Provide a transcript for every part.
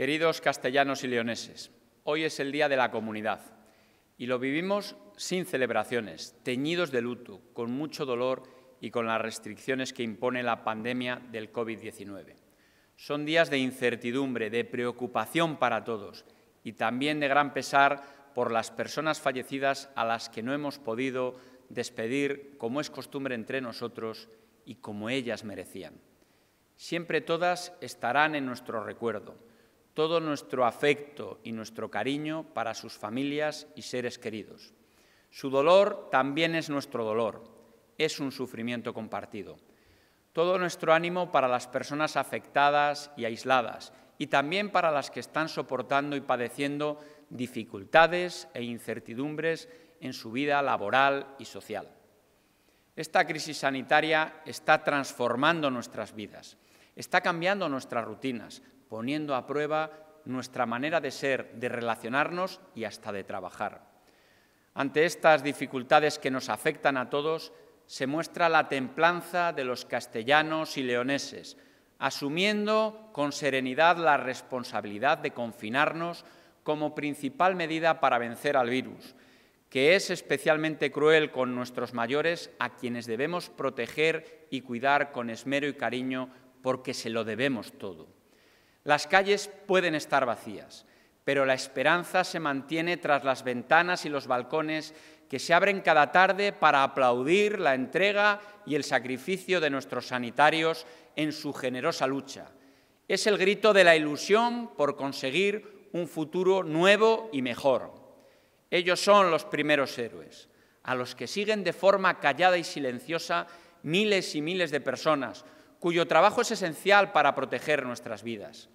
Queridos castellanos y leoneses, hoy es el Día de la Comunidad y lo vivimos sin celebraciones, teñidos de luto, con mucho dolor y con las restricciones que impone la pandemia del COVID-19. Son días de incertidumbre, de preocupación para todos y también de gran pesar por las personas fallecidas a las que no hemos podido despedir como es costumbre entre nosotros y como ellas merecían. Siempre todas estarán en nuestro recuerdo todo nuestro afecto y nuestro cariño para sus familias y seres queridos. Su dolor también es nuestro dolor, es un sufrimiento compartido. Todo nuestro ánimo para las personas afectadas y aisladas y también para las que están soportando y padeciendo dificultades e incertidumbres en su vida laboral y social. Esta crisis sanitaria está transformando nuestras vidas, está cambiando nuestras rutinas, poniendo a prueba nuestra manera de ser, de relacionarnos y hasta de trabajar. Ante estas dificultades que nos afectan a todos, se muestra la templanza de los castellanos y leoneses, asumiendo con serenidad la responsabilidad de confinarnos como principal medida para vencer al virus, que es especialmente cruel con nuestros mayores a quienes debemos proteger y cuidar con esmero y cariño porque se lo debemos todo. Las calles pueden estar vacías, pero la esperanza se mantiene tras las ventanas y los balcones que se abren cada tarde para aplaudir la entrega y el sacrificio de nuestros sanitarios en su generosa lucha. Es el grito de la ilusión por conseguir un futuro nuevo y mejor. Ellos son los primeros héroes, a los que siguen de forma callada y silenciosa miles y miles de personas, cuyo trabajo es esencial para proteger nuestras vidas,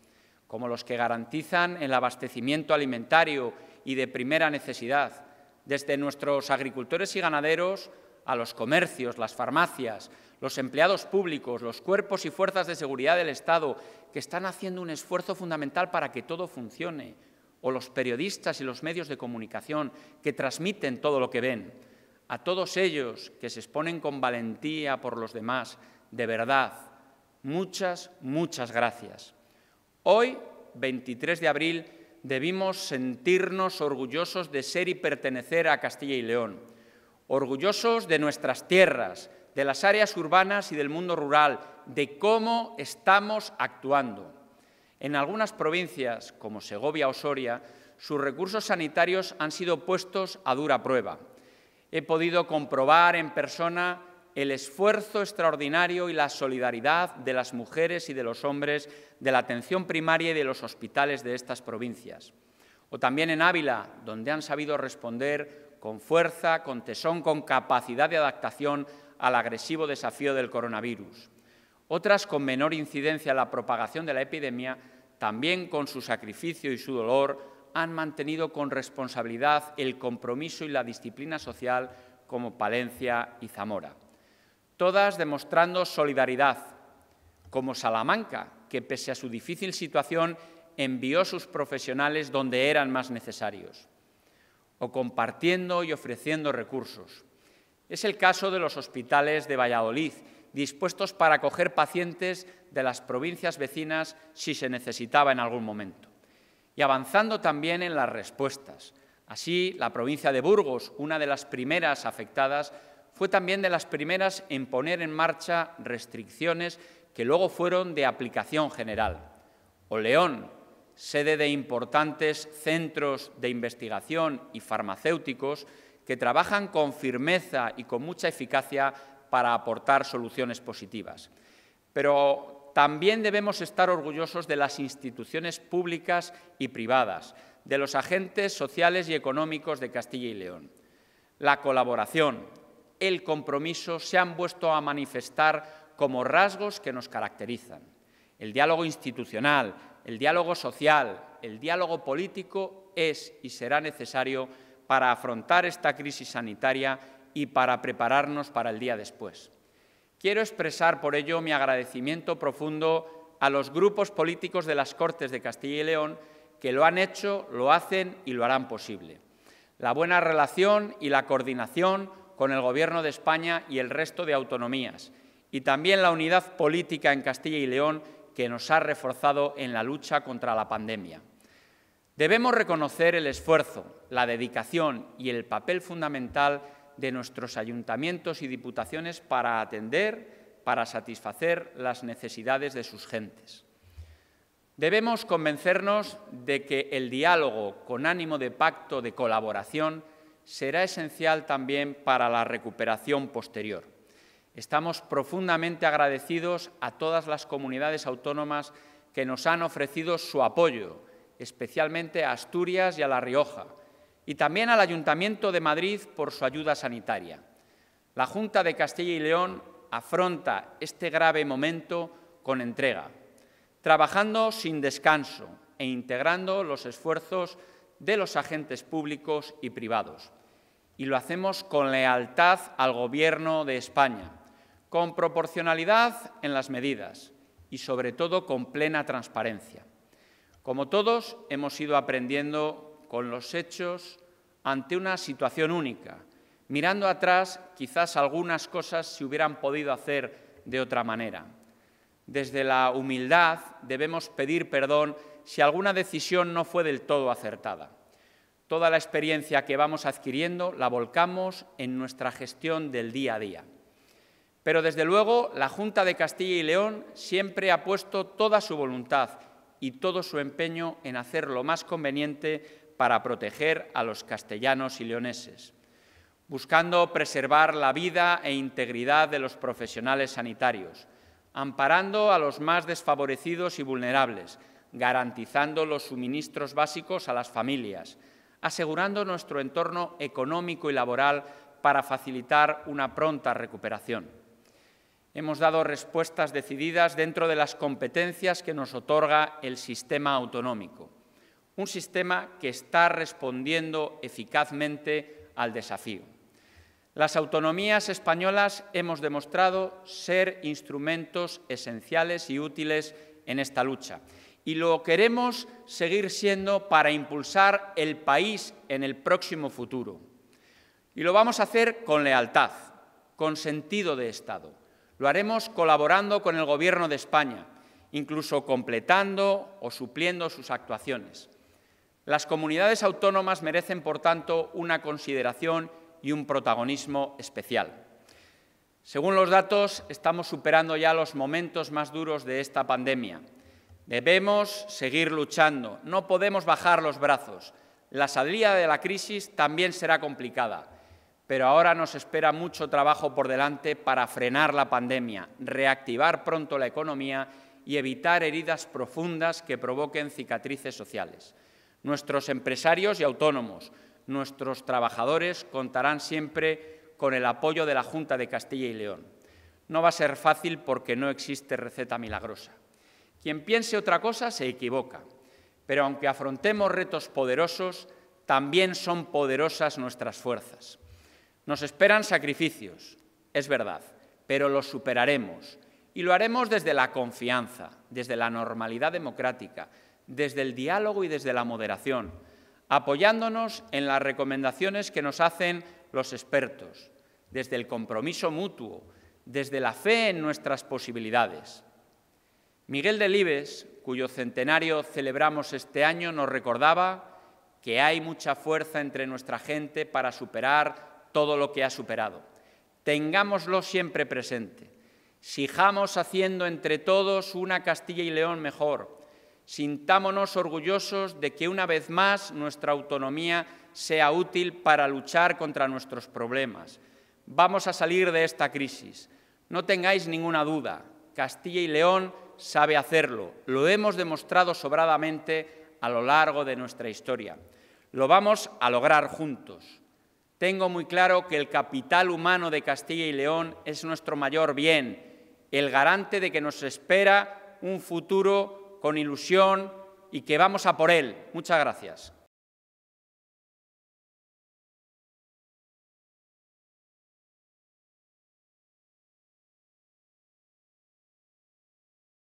como los que garantizan el abastecimiento alimentario y de primera necesidad, desde nuestros agricultores y ganaderos a los comercios, las farmacias, los empleados públicos, los cuerpos y fuerzas de seguridad del Estado, que están haciendo un esfuerzo fundamental para que todo funcione, o los periodistas y los medios de comunicación, que transmiten todo lo que ven, a todos ellos que se exponen con valentía por los demás, de verdad, Muchas, muchas gracias. Hoy, 23 de abril, debimos sentirnos orgullosos de ser y pertenecer a Castilla y León, orgullosos de nuestras tierras, de las áreas urbanas y del mundo rural, de cómo estamos actuando. En algunas provincias, como Segovia o Soria, sus recursos sanitarios han sido puestos a dura prueba. He podido comprobar en persona el esfuerzo extraordinario y la solidaridad de las mujeres y de los hombres de la atención primaria y de los hospitales de estas provincias. O también en Ávila, donde han sabido responder con fuerza, con tesón, con capacidad de adaptación al agresivo desafío del coronavirus. Otras con menor incidencia en la propagación de la epidemia, también con su sacrificio y su dolor, han mantenido con responsabilidad el compromiso y la disciplina social como Palencia y Zamora todas demostrando solidaridad, como Salamanca, que pese a su difícil situación envió sus profesionales donde eran más necesarios, o compartiendo y ofreciendo recursos. Es el caso de los hospitales de Valladolid, dispuestos para acoger pacientes de las provincias vecinas si se necesitaba en algún momento. Y avanzando también en las respuestas. Así, la provincia de Burgos, una de las primeras afectadas, fue también de las primeras en poner en marcha restricciones que luego fueron de aplicación general. O León, sede de importantes centros de investigación y farmacéuticos que trabajan con firmeza y con mucha eficacia para aportar soluciones positivas. Pero también debemos estar orgullosos de las instituciones públicas y privadas, de los agentes sociales y económicos de Castilla y León. La colaboración, el compromiso se han vuelto a manifestar como rasgos que nos caracterizan. El diálogo institucional, el diálogo social, el diálogo político es y será necesario para afrontar esta crisis sanitaria y para prepararnos para el día después. Quiero expresar por ello mi agradecimiento profundo a los grupos políticos de las Cortes de Castilla y León que lo han hecho, lo hacen y lo harán posible. La buena relación y la coordinación con el Gobierno de España y el resto de autonomías, y también la unidad política en Castilla y León que nos ha reforzado en la lucha contra la pandemia. Debemos reconocer el esfuerzo, la dedicación y el papel fundamental de nuestros ayuntamientos y diputaciones para atender, para satisfacer las necesidades de sus gentes. Debemos convencernos de que el diálogo con ánimo de pacto de colaboración será esencial también para la recuperación posterior. Estamos profundamente agradecidos a todas las comunidades autónomas que nos han ofrecido su apoyo, especialmente a Asturias y a La Rioja, y también al Ayuntamiento de Madrid por su ayuda sanitaria. La Junta de Castilla y León afronta este grave momento con entrega, trabajando sin descanso e integrando los esfuerzos de los agentes públicos y privados. Y lo hacemos con lealtad al Gobierno de España, con proporcionalidad en las medidas y, sobre todo, con plena transparencia. Como todos, hemos ido aprendiendo con los hechos ante una situación única. Mirando atrás, quizás algunas cosas se hubieran podido hacer de otra manera. Desde la humildad debemos pedir perdón si alguna decisión no fue del todo acertada. Toda la experiencia que vamos adquiriendo la volcamos en nuestra gestión del día a día. Pero desde luego la Junta de Castilla y León siempre ha puesto toda su voluntad y todo su empeño en hacer lo más conveniente para proteger a los castellanos y leoneses, buscando preservar la vida e integridad de los profesionales sanitarios, amparando a los más desfavorecidos y vulnerables, garantizando los suministros básicos a las familias, asegurando nuestro entorno económico y laboral para facilitar una pronta recuperación. Hemos dado respuestas decididas dentro de las competencias que nos otorga el sistema autonómico, un sistema que está respondiendo eficazmente al desafío. Las autonomías españolas hemos demostrado ser instrumentos esenciales y útiles en esta lucha y lo queremos seguir siendo para impulsar el país en el próximo futuro. Y lo vamos a hacer con lealtad, con sentido de Estado. Lo haremos colaborando con el Gobierno de España, incluso completando o supliendo sus actuaciones. Las comunidades autónomas merecen, por tanto, una consideración y un protagonismo especial. Según los datos, estamos superando ya los momentos más duros de esta pandemia. Debemos seguir luchando, no podemos bajar los brazos. La salida de la crisis también será complicada, pero ahora nos espera mucho trabajo por delante para frenar la pandemia, reactivar pronto la economía y evitar heridas profundas que provoquen cicatrices sociales. Nuestros empresarios y autónomos, nuestros trabajadores contarán siempre con el apoyo de la Junta de Castilla y León. No va a ser fácil porque no existe receta milagrosa quien piense otra cosa se equivoca, pero aunque afrontemos retos poderosos, también son poderosas nuestras fuerzas. Nos esperan sacrificios, es verdad, pero los superaremos y lo haremos desde la confianza, desde la normalidad democrática, desde el diálogo y desde la moderación, apoyándonos en las recomendaciones que nos hacen los expertos, desde el compromiso mutuo, desde la fe en nuestras posibilidades. Miguel Delibes, cuyo centenario celebramos este año, nos recordaba que hay mucha fuerza entre nuestra gente para superar todo lo que ha superado. Tengámoslo siempre presente. Sijamos haciendo entre todos una Castilla y León mejor. Sintámonos orgullosos de que una vez más nuestra autonomía sea útil para luchar contra nuestros problemas. Vamos a salir de esta crisis. No tengáis ninguna duda. Castilla y León sabe hacerlo. Lo hemos demostrado sobradamente a lo largo de nuestra historia. Lo vamos a lograr juntos. Tengo muy claro que el capital humano de Castilla y León es nuestro mayor bien, el garante de que nos espera un futuro con ilusión y que vamos a por él. Muchas gracias.